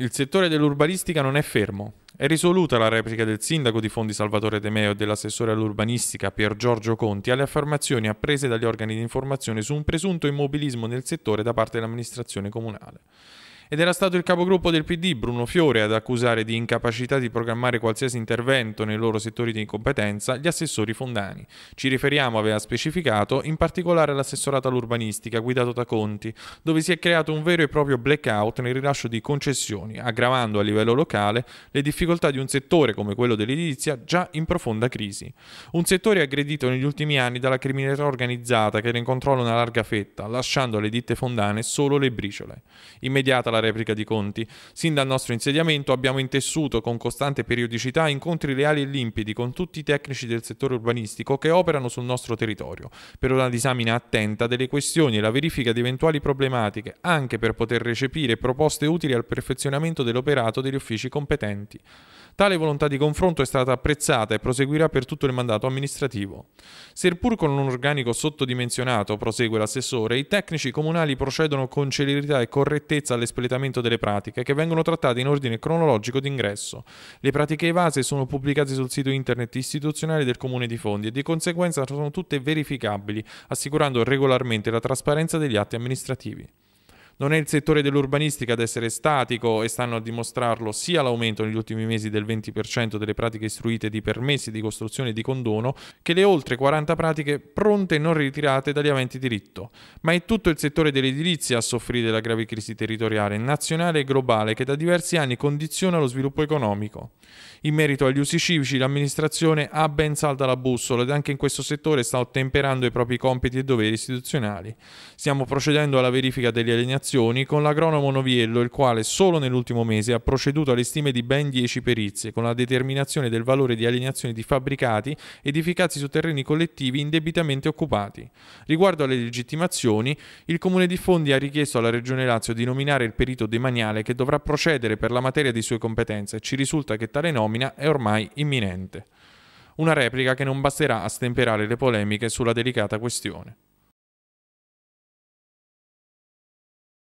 Il settore dell'urbanistica non è fermo. È risoluta la replica del sindaco di Fondi Salvatore De Meo e dell'assessore all'urbanistica Pier Giorgio Conti alle affermazioni apprese dagli organi di informazione su un presunto immobilismo nel settore da parte dell'amministrazione comunale ed era stato il capogruppo del PD Bruno Fiore ad accusare di incapacità di programmare qualsiasi intervento nei loro settori di incompetenza gli assessori fondani. Ci riferiamo, aveva specificato, in particolare all'assessorato all'urbanistica guidato da Conti, dove si è creato un vero e proprio blackout nel rilascio di concessioni, aggravando a livello locale le difficoltà di un settore come quello dell'edilizia già in profonda crisi. Un settore aggredito negli ultimi anni dalla criminalità organizzata che ne controlla una larga fetta, lasciando alle ditte fondane solo le briciole. Immediata la la replica di Conti. Sin dal nostro insediamento abbiamo intessuto con costante periodicità incontri reali e limpidi con tutti i tecnici del settore urbanistico che operano sul nostro territorio, per una disamina attenta delle questioni e la verifica di eventuali problematiche, anche per poter recepire proposte utili al perfezionamento dell'operato degli uffici competenti. Tale volontà di confronto è stata apprezzata e proseguirà per tutto il mandato amministrativo. Seppur con un organico sottodimensionato, prosegue l'assessore, i tecnici comunali procedono con celerità e correttezza all'espletamento completamento delle pratiche, che vengono trattate in ordine cronologico d'ingresso. Le pratiche evase sono pubblicate sul sito internet istituzionale del Comune di Fondi e di conseguenza sono tutte verificabili, assicurando regolarmente la trasparenza degli atti amministrativi. Non è il settore dell'urbanistica ad essere statico e stanno a dimostrarlo sia l'aumento negli ultimi mesi del 20% delle pratiche istruite di permessi di costruzione e di condono, che le oltre 40 pratiche pronte e non ritirate dagli aventi diritto. Ma è tutto il settore dell'edilizia a soffrire della grave crisi territoriale, nazionale e globale che da diversi anni condiziona lo sviluppo economico. In merito agli usi civici, l'amministrazione ha ben salda la bussola ed anche in questo settore sta ottemperando i propri compiti e doveri istituzionali. Stiamo procedendo alla verifica delle alienazioni consultazioni con l'agronomo Noviello, il quale solo nell'ultimo mese ha proceduto alle stime di ben 10 perizie, con la determinazione del valore di alienazione di fabbricati edificati su terreni collettivi indebitamente occupati. Riguardo alle legittimazioni, il Comune di Fondi ha richiesto alla Regione Lazio di nominare il perito demaniale che dovrà procedere per la materia di sue competenze e ci risulta che tale nomina è ormai imminente. Una replica che non basterà a stemperare le polemiche sulla delicata questione.